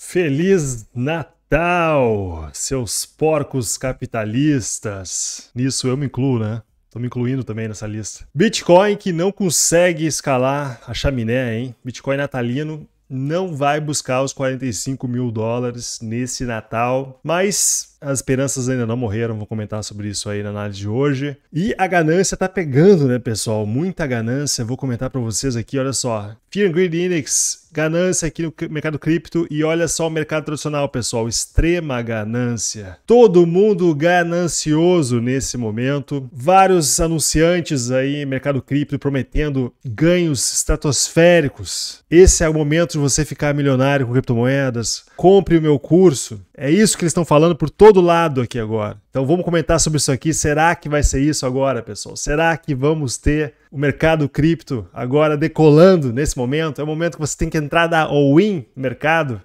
Feliz Natal, seus porcos capitalistas. Nisso eu me incluo, né? Tô me incluindo também nessa lista. Bitcoin que não consegue escalar a chaminé, hein? Bitcoin natalino não vai buscar os 45 mil dólares nesse Natal, mas as esperanças ainda não morreram, vou comentar sobre isso aí na análise de hoje. E a ganância tá pegando, né, pessoal? Muita ganância. Vou comentar para vocês aqui, olha só. Fear and Greed Index, ganância aqui no mercado cripto e olha só o mercado tradicional, pessoal, extrema ganância. Todo mundo ganancioso nesse momento. Vários anunciantes aí mercado cripto prometendo ganhos estratosféricos. Esse é o momento você ficar milionário com criptomoedas. Compre o meu curso. É isso que eles estão falando por todo lado aqui agora. Então vamos comentar sobre isso aqui. Será que vai ser isso agora, pessoal? Será que vamos ter o mercado cripto agora decolando nesse momento? É o momento que você tem que entrar da all-in mercado?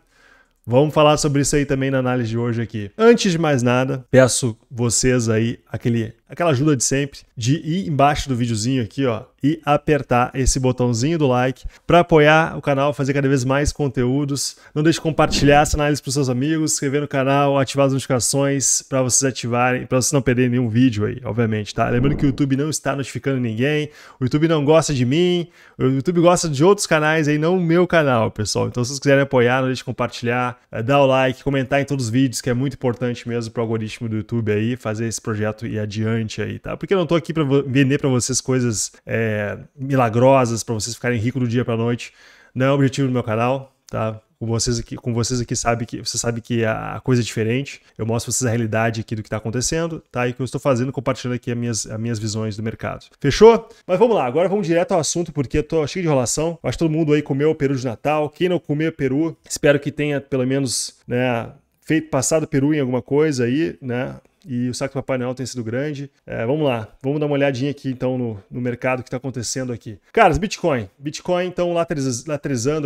Vamos falar sobre isso aí também na análise de hoje aqui. Antes de mais nada, peço vocês aí aquele aquela ajuda de sempre, de ir embaixo do videozinho aqui, ó, e apertar esse botãozinho do like para apoiar o canal, fazer cada vez mais conteúdos. Não deixe de compartilhar essa análise para seus amigos, inscrever no canal, ativar as notificações para vocês ativarem, para vocês não perderem nenhum vídeo aí, obviamente, tá? Lembrando que o YouTube não está notificando ninguém, o YouTube não gosta de mim, o YouTube gosta de outros canais aí, não o meu canal, pessoal. Então, se vocês quiserem apoiar, não deixe de compartilhar, eh, dar o like, comentar em todos os vídeos, que é muito importante mesmo para o algoritmo do YouTube aí fazer esse projeto e adiante importante aí, tá? Porque eu não tô aqui para vender para vocês coisas é, milagrosas, para vocês ficarem ricos do dia para noite. Não é o objetivo do meu canal, tá? com vocês aqui, com vocês aqui sabe que você sabe que a coisa é diferente. Eu mostro pra vocês a realidade aqui do que está acontecendo, tá? E o que eu estou fazendo, compartilhando aqui as minhas, as minhas visões do mercado. Fechou? Mas vamos lá, agora vamos direto ao assunto, porque eu tô cheio de enrolação. Acho que todo mundo aí comeu o peru de Natal. Quem não comeu peru, espero que tenha pelo menos, né, feito passado peru em alguma coisa aí, né? e o saco do Papai Noel tem sido grande. É, vamos lá, vamos dar uma olhadinha aqui então no, no mercado que está acontecendo aqui. Caras, Bitcoin. Bitcoin, então, lateriz,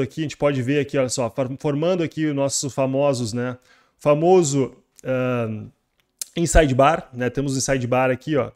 aqui, a gente pode ver aqui, olha só, formando aqui os nossos famosos, né? Famoso uh, inside bar, né? Temos um inside bar aqui, ó.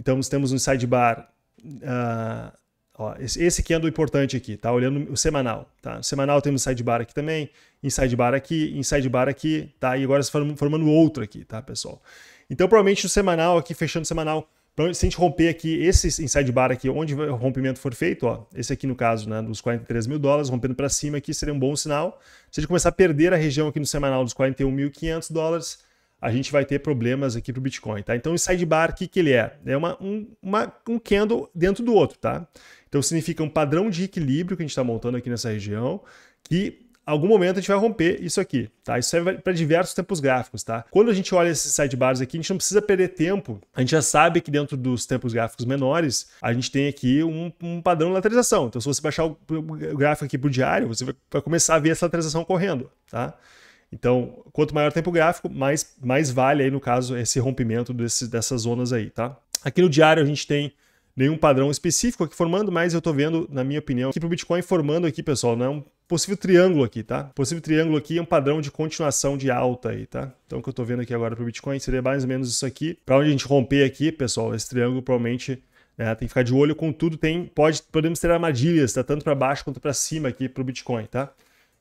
Então, temos um inside bar uh, Ó, esse aqui é o importante aqui, tá? Olhando o semanal, tá? O semanal temos sidebar aqui também, em sidebar aqui, em sidebar aqui, tá? E agora formando outro aqui, tá, pessoal? Então, provavelmente o semanal aqui, fechando o semanal, se a gente romper aqui esse inside aqui, onde o rompimento for feito, ó, esse aqui no caso, né, dos 43 mil dólares, rompendo para cima aqui seria um bom sinal. Se a gente começar a perder a região aqui no semanal dos 41.500 dólares, a gente vai ter problemas aqui para o Bitcoin, tá? Então, o sidebar, o que, que ele é? É uma, um, uma, um candle dentro do outro, tá? Então, significa um padrão de equilíbrio que a gente está montando aqui nessa região, que algum momento a gente vai romper isso aqui, tá? Isso serve para diversos tempos gráficos, tá? Quando a gente olha esses sidebars aqui, a gente não precisa perder tempo. A gente já sabe que dentro dos tempos gráficos menores, a gente tem aqui um, um padrão de lateralização. Então, se você baixar o, gráfico aqui para o diário, você vai, vai começar a ver essa lateralização correndo, tá? Então, quanto maior o tempo gráfico, mais, mais vale aí, no caso, esse rompimento desse, dessas zonas aí, tá? Aqui no diário a gente tem nenhum padrão específico aqui formando, mas eu tô vendo, na minha opinião, aqui pro Bitcoin formando aqui, pessoal, não é um possível triângulo aqui, tá? Possível triângulo aqui é um padrão de continuação de alta aí, tá? Então o que eu tô vendo aqui agora pro Bitcoin seria mais ou menos isso aqui. Para onde a gente romper aqui, pessoal, esse triângulo provavelmente né, tem que ficar de olho, tudo tem, pode, podemos ter armadilhas, tá? Tanto para baixo quanto para cima aqui pro Bitcoin, tá?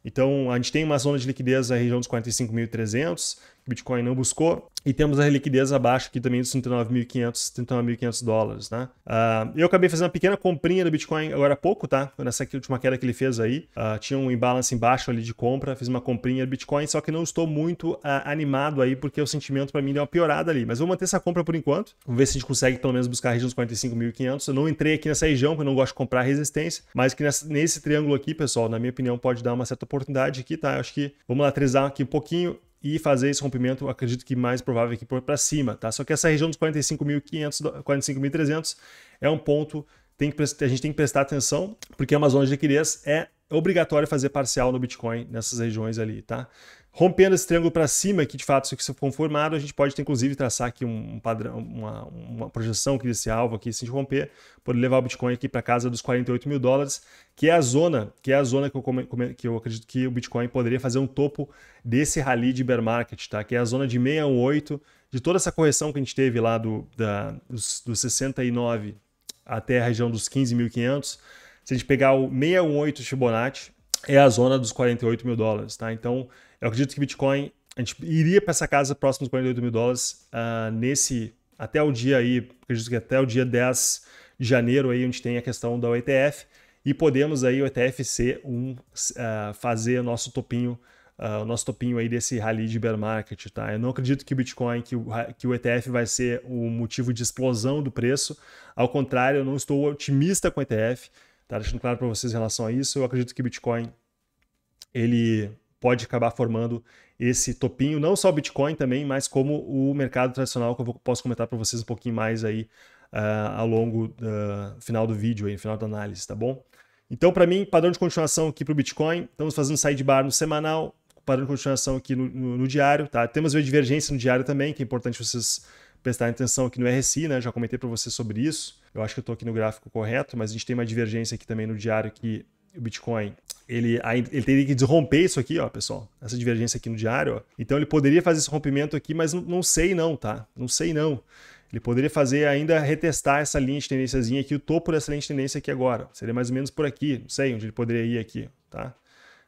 Então, a gente tem uma zona de liquidez na região dos 45.300, Bitcoin não buscou. E temos a liquidez abaixo aqui também dos 39.500, 39.500 dólares, né? Uh, eu acabei fazendo uma pequena comprinha do Bitcoin agora há pouco, tá? Nessa última queda que ele fez aí. Uh, tinha um imbalance embaixo ali de compra, fiz uma comprinha do Bitcoin, só que não estou muito uh, animado aí, porque o sentimento para mim deu uma piorada ali. Mas vou manter essa compra por enquanto. Vamos ver se a gente consegue pelo menos buscar a região dos 45.500. Eu não entrei aqui nessa região, porque eu não gosto de comprar resistência, mas que nessa, nesse triângulo aqui, pessoal, na minha opinião, pode dar uma certa oportunidade aqui, tá? Eu acho que vamos lateralizar aqui um pouquinho e fazer esse rompimento, acredito que mais provável aqui para cima, tá? Só que essa região dos 45.500, 45.300 é um ponto tem que, a gente tem que prestar atenção, porque a zona de liquidez é obrigatório fazer parcial no Bitcoin nessas regiões ali, tá? Rompendo esse triângulo para cima, que de fato se conformado, a gente pode ter, inclusive traçar aqui um padrão, uma, uma projeção que desse alvo aqui, se a gente romper, pode levar o Bitcoin aqui para casa dos 48 mil dólares, que é a zona, que é a zona que eu, que eu acredito que o Bitcoin poderia fazer um topo desse rally de bear market, tá? Que é a zona de 618, de toda essa correção que a gente teve lá do, da, dos, dos 69 até a região dos 15.500. Se a gente pegar o 618 Fibonacci, é a zona dos 48 mil dólares, tá? Então, eu acredito que Bitcoin, a gente iria para essa casa próximo dos 48 mil dólares uh, nesse, até o dia aí, acredito que até o dia 10 de janeiro aí, onde tem a questão da ETF, e podemos aí o ETF ser um, uh, fazer o nosso topinho, uh, o nosso topinho aí desse rally de bear market, tá? Eu não acredito que o Bitcoin, que o, que o ETF vai ser o motivo de explosão do preço, ao contrário, eu não estou otimista com o ETF, tá deixando claro para vocês em relação a isso, eu acredito que o Bitcoin, ele pode acabar formando esse topinho, não só o Bitcoin também, mas como o mercado tradicional, que eu posso comentar para vocês um pouquinho mais aí uh, ao longo do uh, final do vídeo, aí, no final da análise, tá bom? Então, para mim, padrão de continuação aqui para o Bitcoin, estamos fazendo sidebar no semanal, padrão de continuação aqui no, no, no diário, tá? Temos uma divergência no diário também, que é importante vocês prestarem atenção aqui no RSI, né? Já comentei para vocês sobre isso. Eu acho que eu estou aqui no gráfico correto, mas a gente tem uma divergência aqui também no diário que o Bitcoin ele, ele teria que desromper isso aqui, ó, pessoal. Essa divergência aqui no diário, ó. Então ele poderia fazer esse rompimento aqui, mas não, não sei não, tá? Não sei não. Ele poderia fazer ainda retestar essa linha de tendênciazinha aqui, o topo dessa linha de tendência aqui agora. Seria mais ou menos por aqui, não sei onde ele poderia ir aqui, tá?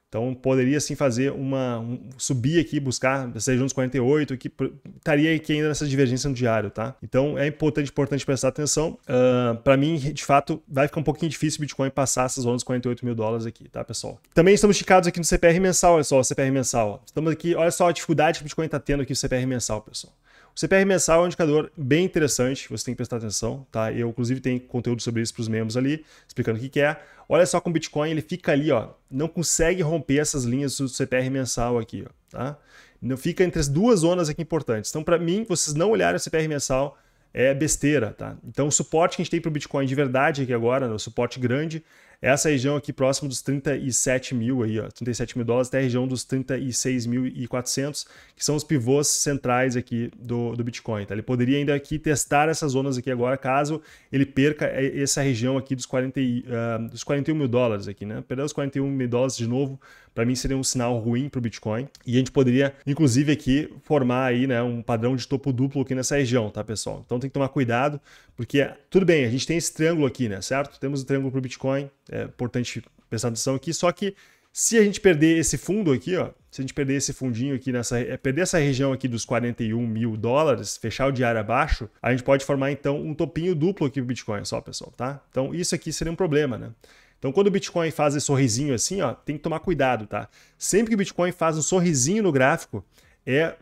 Então poderia sim fazer uma um, subir aqui buscar essa região dos 48 que estaria aqui ainda nessa divergência no diário, tá? Então é importante importante prestar atenção. Uh, ah, para mim de fato vai ficar um pouquinho difícil o Bitcoin passar essas zonas dos 48 mil dólares aqui, tá pessoal? Também estamos esticados aqui no CPR mensal, olha só o CPR mensal. Ó. Estamos aqui, olha só a dificuldade que o Bitcoin está tendo aqui no CPR mensal, pessoal. O CPR mensal é um indicador bem interessante, você tem que prestar atenção, tá? Eu, inclusive, tenho conteúdo sobre isso para os membros ali, explicando o que, que é. Olha só com o Bitcoin, ele fica ali, ó, não consegue romper essas linhas do CPR mensal aqui, ó, tá? Não fica entre as duas zonas aqui importantes. Então, para mim, vocês não olharem o CPR mensal é besteira, tá? Então, o suporte que a gente tem para o Bitcoin de verdade aqui agora, né, o suporte grande, essa região aqui próximo dos 37 mil, aí, ó, 37 mil dólares, até a região dos 36.400, que são os pivôs centrais aqui do, do Bitcoin. Tá? Ele poderia ainda aqui testar essas zonas aqui agora, caso ele perca é, essa região aqui dos, 40, uh, ah, dos 41 mil dólares aqui, né? Perder os 41 mil dólares de novo, para mim seria um sinal ruim para o Bitcoin. E a gente poderia, inclusive, aqui formar aí, né, um padrão de topo duplo aqui nessa região, tá, pessoal? Então tem que tomar cuidado, porque tudo bem, a gente tem esse triângulo aqui, né, certo? Temos o um triângulo para o Bitcoin, é importante prestar atenção aqui. Só que se a gente perder esse fundo aqui, ó, se a gente perder esse fundinho aqui nessa, é, perder essa região aqui dos 41 mil dólares, fechar o diário abaixo, a gente pode formar então um topinho duplo aqui do Bitcoin, só pessoal, tá? Então isso aqui seria um problema, né? Então, quando o Bitcoin faz esse sorrisinho assim, ó, tem que tomar cuidado, tá? Sempre que o Bitcoin faz um sorrisinho no gráfico, é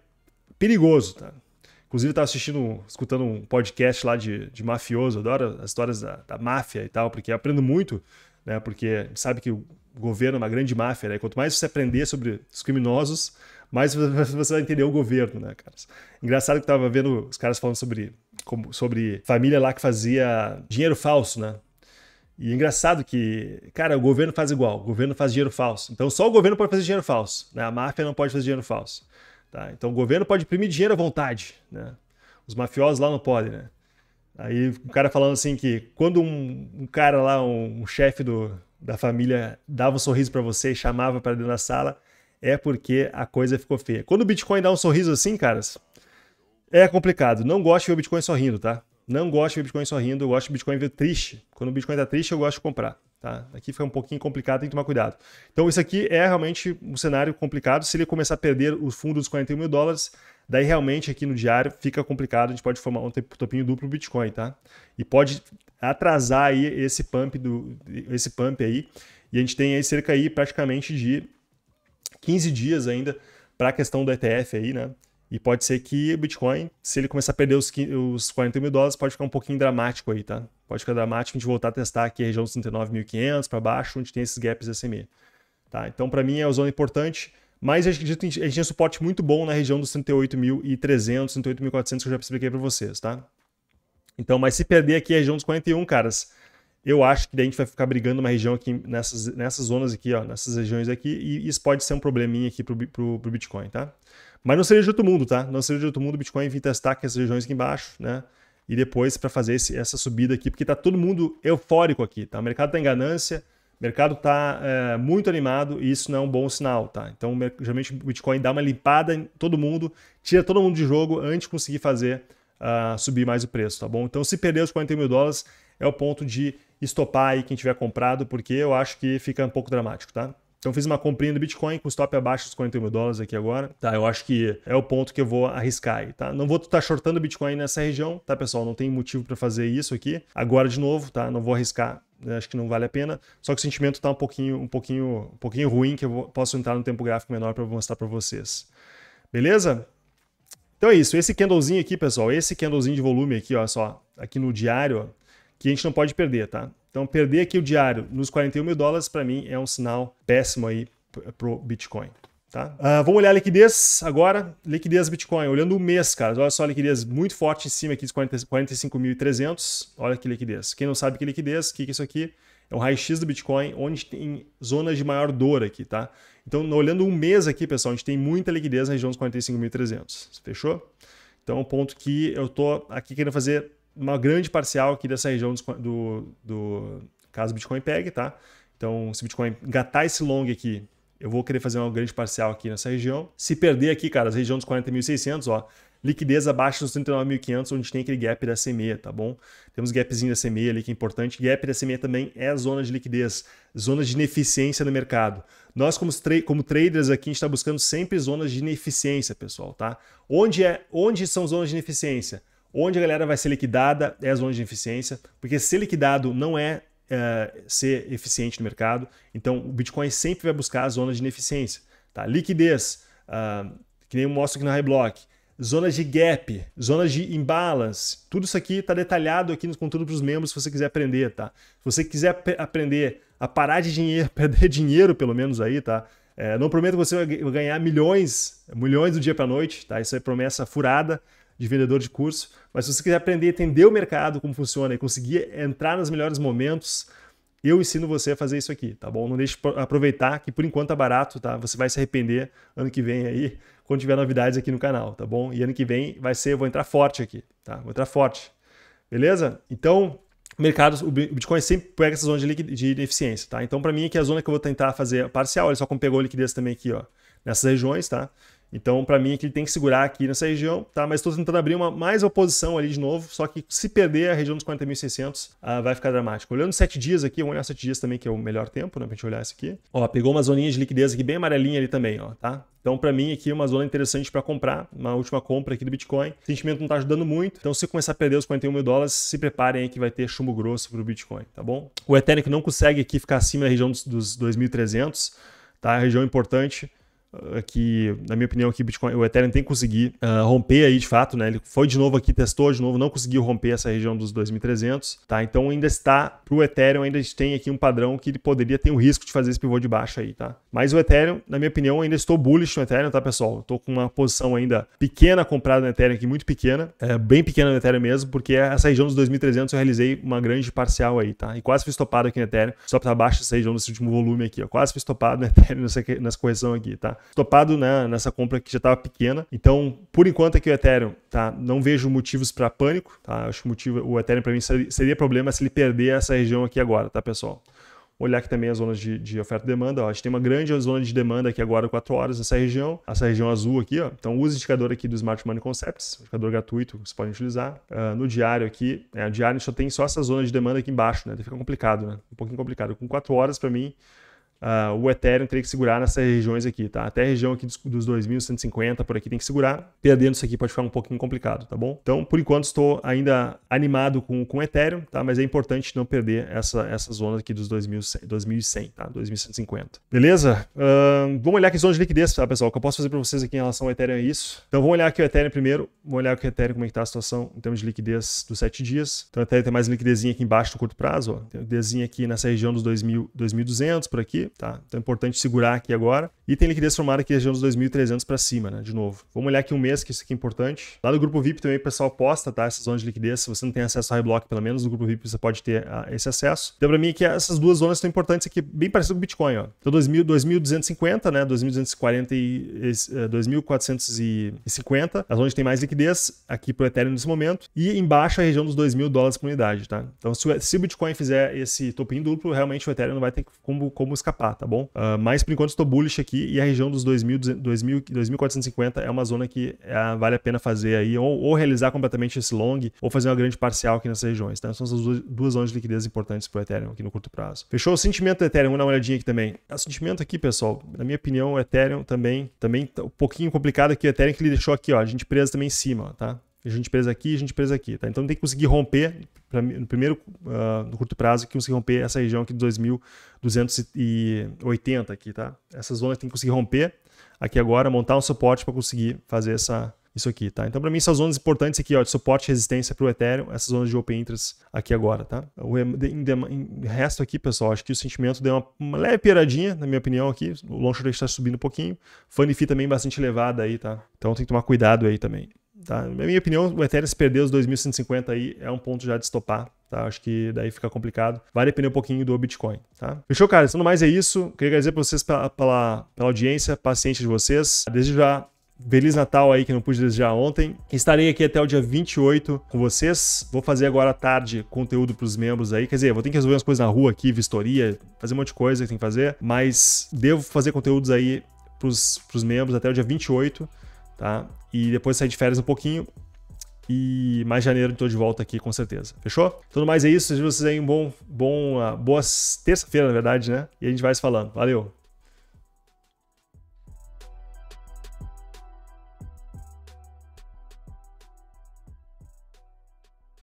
perigoso, tá? Inclusive, estava assistindo, escutando um podcast lá de, de mafioso, adoro as histórias da, da máfia e tal, porque aprendo muito né? Porque sabe que o governo é uma grande máfia, né? Quanto mais você aprender sobre os criminosos, mais você vai entender o governo, né, cara? Engraçado que eu tava vendo os caras falando sobre, como, sobre família lá que fazia dinheiro falso, né? E é engraçado que, cara, o governo faz igual, o governo faz dinheiro falso. Então só o governo pode fazer dinheiro falso, né? A máfia não pode fazer dinheiro falso. Tá? Então o governo pode imprimir dinheiro à vontade, né? Os mafiosos lá não podem, né? Aí o um cara falando assim que quando um, um cara lá, um, um chefe da família, dava um sorriso para você e chamava para dentro da sala, é porque a coisa ficou feia. Quando o Bitcoin dá um sorriso assim, caras, é complicado. Não gosto de ver o Bitcoin sorrindo, tá? Não gosto de ver o Bitcoin sorrindo, eu gosto de Bitcoin ver triste. Quando o Bitcoin tá triste, eu gosto de comprar. Tá? Aqui fica um pouquinho complicado, tem que tomar cuidado. Então, isso aqui é realmente um cenário complicado. Se ele começar a perder o fundo dos 41 mil dólares, daí realmente aqui no diário fica complicado. A gente pode formar um topinho duplo Bitcoin, tá? E pode atrasar aí esse pump, do, esse pump aí. E a gente tem aí cerca aí praticamente de 15 dias ainda para a questão do ETF aí, né? E pode ser que o Bitcoin, se ele começar a perder os, os 40 mil dólares, pode ficar um pouquinho dramático aí, tá? Pode ficar dramático a gente voltar a testar aqui a região dos 39.500 para baixo, onde tem esses gaps SMA. Tá? Então, para mim, é uma zona importante. Mas eu acredito que a gente tem suporte muito bom na região dos 38.300, 38.400 que eu já expliquei para vocês, tá? Então, mas se perder aqui a região dos 41, caras, eu acho que daí a gente vai ficar brigando uma região aqui, nessas, nessas zonas aqui, ó, nessas regiões aqui, e isso pode ser um probleminha aqui pro, pro, pro Bitcoin, tá? Mas não seria de outro mundo, tá? Não seria de outro mundo o Bitcoin vir testar com essas regiões aqui embaixo, né? E depois para fazer esse, essa subida aqui, porque tá todo mundo eufórico aqui, tá? O mercado tá em ganância, o mercado tá é, muito animado e isso não é um bom sinal, tá? Então, geralmente o Bitcoin dá uma limpada em todo mundo, tira todo mundo de jogo antes de conseguir fazer uh, subir mais o preço, tá bom? Então, se perder os 41 mil dólares, é o ponto de estopar aí quem tiver comprado, porque eu acho que fica um pouco dramático, tá? Então fiz uma comprinha do Bitcoin com stop abaixo dos 41 mil dólares aqui agora, tá? Eu acho que é o ponto que eu vou arriscar aí, tá? Não vou estar tá shortando Bitcoin nessa região, tá, pessoal? Não tem motivo para fazer isso aqui. Agora de novo, tá? Não vou arriscar né? acho que não vale a pena. Só que o sentimento está um pouquinho, um pouquinho, um pouquinho ruim que eu posso entrar no tempo gráfico menor para mostrar para vocês. Beleza? Então é isso, esse candlezinho aqui, pessoal, esse candlezinho de volume aqui, ó, só, aqui no diário, ó, que a gente não pode perder, tá? Então, perder aqui o diário nos 41 mil dólares, para mim, é um sinal péssimo aí pro Bitcoin. Tá? Uh, vamos olhar a liquidez agora. Liquidez Bitcoin, olhando o mês, cara. Olha só a liquidez muito forte em cima aqui dos 45.300. Olha que liquidez. Quem não sabe que liquidez, o que, que é isso aqui? É o raio-x do Bitcoin, onde tem zonas de maior dor aqui, tá? Então, olhando um mês aqui, pessoal, a gente tem muita liquidez na região dos 45.300. Fechou? Então, o é um ponto que eu tô aqui querendo fazer uma grande parcial aqui dessa região do, do, do caso Bitcoin PEG, tá? Então, se Bitcoin gatar esse long aqui, eu vou querer fazer uma grande parcial aqui nessa região. Se perder aqui, cara, as regiões dos 40.600, ó, liquidez abaixo dos 39.500, onde tem aquele gap da CME, tá bom? Temos gapzinho da CME ali que é importante. Gap da CME também é zona de liquidez, zona de ineficiência no mercado. Nós, como, tra como traders aqui, a gente está buscando sempre zonas de ineficiência, pessoal, tá? Onde, é, onde são zonas de ineficiência? Onde a galera vai ser liquidada é a zona de eficiência, porque ser liquidado não é, é ser eficiente no mercado. Então, o Bitcoin sempre vai buscar a zona de ineficiência. Tá? Liquidez, uh, que nem eu mostro aqui no High Block, zonas de gap, zonas de imbalance. Tudo isso aqui está detalhado aqui no conteúdo para os membros se você quiser aprender, tá? Se você quiser aprender a parar de dinheiro, perder dinheiro pelo menos aí, tá? É, não prometo que você vai ganhar milhões, milhões do dia para noite, tá? Isso é promessa furada, de vendedor de curso. Mas se você quiser aprender a entender o mercado, como funciona e conseguir entrar nos melhores momentos, eu ensino você a fazer isso aqui, tá bom? Não deixe aproveitar, que por enquanto é barato, tá? Você vai se arrepender ano que vem aí, quando tiver novidades aqui no canal, tá bom? E ano que vem vai ser, vou entrar forte aqui, tá? Vou entrar forte. Beleza? Então, mercados, o Bitcoin sempre pega essa zona de, liquid, de ineficiência, tá? Então, para mim, aqui é a zona que eu vou tentar fazer parcial, ele só como pegou liquidez também aqui, ó, nessas regiões, tá? Então, para mim, é que ele tem que segurar aqui nessa região, tá? Mas estou tentando abrir uma mais oposição ali de novo, só que se perder a região dos 40.600, ah, vai ficar dramático. Olhando 7 dias aqui, vamos olhar 7 dias também, que é o melhor tempo, né? Pra gente olhar isso aqui. Ó, pegou uma zoninha de liquidez aqui bem amarelinha ali também, ó, tá? Então, para mim, aqui é uma zona interessante para comprar, uma última compra aqui do Bitcoin. O sentimento não está ajudando muito, então se começar a perder os 41 mil dólares, se preparem aí que vai ter chumbo grosso para o Bitcoin, tá bom? O Ethereum não consegue aqui ficar acima da região dos, dos 2.300, tá? A região importante aqui eh, na minha opinião, aqui Bitcoin, o Ethereum tem que conseguir uh, romper aí de fato, né? Ele foi de novo aqui, testou de novo, não conseguiu romper essa região dos 2.300, tá? Então ainda está para o Ethereum, ainda a gente tem aqui um padrão que ele poderia ter o um risco de fazer esse pivô de baixo aí, tá? Mas o Ethereum, na minha opinião, ainda estou bullish no Ethereum, tá, pessoal? Estou com uma posição ainda pequena comprada no Ethereum aqui, muito pequena, é, bem pequena no Ethereum mesmo, porque essa região dos 2.300 eu realizei uma grande parcial aí, tá? E quase fui estopado aqui no Ethereum, só para baixo essa região desse último volume aqui, ó, quase fui estopado no Ethereum nessa, nessa correção aqui, tá? topado né, nessa compra que já estava pequena. Então, por enquanto aqui o Ethereum, tá? Não vejo motivos para pânico, tá? Acho que o motivo, o Ethereum para mim seria problema se ele perder essa região aqui agora, tá, pessoal? olhar aqui também as zonas de, de oferta e demanda. Ó, a gente tem uma grande zona de demanda aqui agora, 4 horas, nessa região, essa região azul aqui. Ó. Então, usa o indicador aqui do Smart Money Concepts, indicador gratuito que você pode utilizar. Uh, no diário aqui, né, o diário só tem só essa zona de demanda aqui embaixo, né? Então, fica complicado, né? Um pouquinho complicado. Com 4 horas, para mim, Uh, o Ethereum teria que segurar nessas regiões aqui, tá? Até a região aqui dos, dos 2.150 por aqui tem que segurar. Perdendo isso aqui pode ficar um pouquinho complicado, tá bom? Então, por enquanto, estou ainda animado com, o Ethereum, tá? Mas é importante não perder essa, essa zona aqui dos 2.100, 2100, tá? 2.150. Beleza? Uh, vamos olhar as zona de liquidez, tá, pessoal? O que eu posso fazer para vocês aqui em relação ao Ethereum é isso. Então, vamos olhar aqui o Ethereum primeiro. Vamos olhar aqui o Ethereum, como é que tá a situação em termos de liquidez dos 7 dias. Então, o Ethereum tem mais liquidezinha aqui embaixo no curto prazo, ó. Tem liquidezinha aqui nessa região dos 2.200 por aqui tá? Então é importante segurar aqui agora. E tem liquidez formada aqui região dos 2.300 para cima, né? De novo. Vamos olhar aqui um mês, que isso aqui é importante. Lá do grupo VIP também o pessoal posta, tá? Essas zonas de liquidez. Se você não tem acesso ao high pelo menos no grupo VIP você pode ter ah, esse acesso. Então para mim que essas duas zonas são importantes aqui, bem parecido com o Bitcoin, ó. Então 2.250, né? 2.240 e... 2.450, é, as onde tem mais liquidez aqui pro Ethereum nesse momento. E embaixo a região dos 2.000 dólares por unidade, tá? Então se o, se o Bitcoin fizer esse topinho duplo, realmente o Ethereum não vai ter como, como escapar escapar, tá bom? Uh, mas por enquanto estou bullish aqui e a região dos 2.450 é uma zona que é, vale a pena fazer aí, ou, ou, realizar completamente esse long, ou fazer uma grande parcial aqui nessas regiões, tá? São essas duas, duas zonas de liquidez importantes para o Ethereum aqui no curto prazo. Fechou o sentimento do Ethereum, vamos dar uma olhadinha aqui também. É, o sentimento aqui, pessoal, na minha opinião, o Ethereum também, também tá um pouquinho complicado aqui, o Ethereum que ele deixou aqui, ó, a gente presa também em cima, ó, tá? gente presa aqui, a gente presa aqui. Tá? Então tem que conseguir romper, pra, no primeiro, uh, no curto prazo, que conseguir romper essa região aqui de 2.280 aqui, tá? Essa zona tem que conseguir romper aqui agora, montar um suporte para conseguir fazer essa, isso aqui, tá? Então, para mim, essas zonas importantes aqui, ó, de suporte e resistência para o Ethereum, essas zonas de open interest aqui agora, tá? O em, em, em resto aqui, pessoal, acho que o sentimento deu uma, uma leve pieradinha, na minha opinião, aqui. O long short está subindo um pouquinho. Funny fee também bastante elevada aí, tá? Então, tem que tomar cuidado aí também. Tá? Na minha opinião, o Ethereum se perder os 2.150 aí é um ponto já de estopar. Tá? Acho que daí fica complicado. Vai depender um pouquinho do Bitcoin. Tá? Fechou, cara? Sendo mais é isso. Queria agradecer para vocês pela, pela, pela audiência, paciência de vocês. Desde já, Feliz Natal aí que não pude desejar ontem. Estarei aqui até o dia 28 com vocês. Vou fazer agora à tarde conteúdo para os membros aí. Quer dizer, vou ter que resolver umas coisas na rua aqui, vistoria, fazer um monte de coisa que tem que fazer. Mas devo fazer conteúdos aí para os membros até o dia 28, tá? E depois sair de férias um pouquinho. E mais janeiro estou de volta aqui com certeza. Fechou? Tudo mais é isso. Desejo vocês aí um bom, bom, uh, boas terça-feira, na verdade, né? E a gente vai se falando. Valeu!